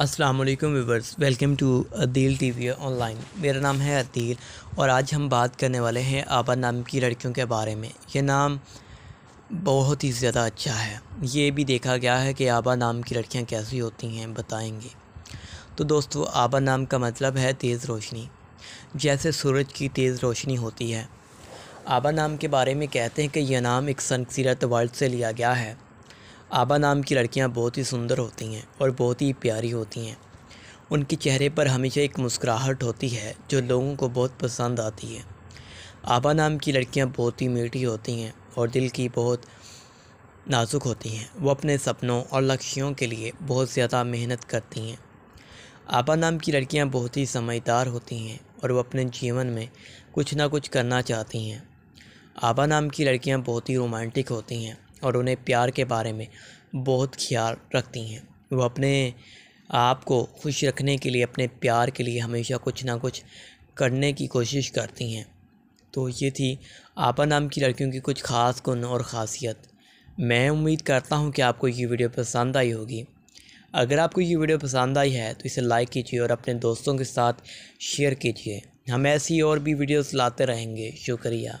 अस्सलाम वालेकुम viewers welcome to Adeel TV online मेरा नाम है अदील और आज हम बात करने वाले हैं आबा नाम की लड़कियों के बारे में यह नाम बहुत ही ज़्यादा अच्छा है ये भी देखा गया है कि आबा नाम की लड़कियां कैसी होती हैं बताएंगे तो दोस्तों आबा नाम का मतलब है तेज़ रोशनी जैसे सूरज की तेज़ रोशनी होती है आबा नाम के बारे में कहते हैं कि यह नाम एक सनसीरत वर्ल्ड से लिया गया है आबा नाम की लड़कियां बहुत ही सुंदर होती हैं और बहुत ही प्यारी होती हैं उनके चेहरे पर हमेशा एक मुस्कुराहट होती है जो लोगों को बहुत पसंद आती है आबा नाम की लड़कियां बहुत ही मीठी होती हैं और दिल की बहुत नाजुक होती हैं वो अपने सपनों और लक्ष्यों के लिए बहुत ज़्यादा मेहनत करती हैं आबा नाम की लड़कियां बहुत ही समझदार होती हैं और वो अपने जीवन में कुछ ना कुछ करना चाहती हैं आबा नाम की लड़कियां बहुत ही रोमांटिक होती हैं और उन्हें प्यार के बारे में बहुत ख्याल रखती हैं वो अपने आप को खुश रखने के लिए अपने प्यार के लिए हमेशा कुछ ना कुछ करने की कोशिश करती हैं तो ये थी आपा नाम की लड़कियों की कुछ ख़ास गुन और ख़ासियत मैं उम्मीद करता हूँ कि आपको ये वीडियो पसंद आई होगी अगर आपको ये वीडियो पसंद आई है तो इसे लाइक कीजिए और अपने दोस्तों के साथ शेयर कीजिए हम ऐसी और भी वीडियोस लाते रहेंगे शुक्रिया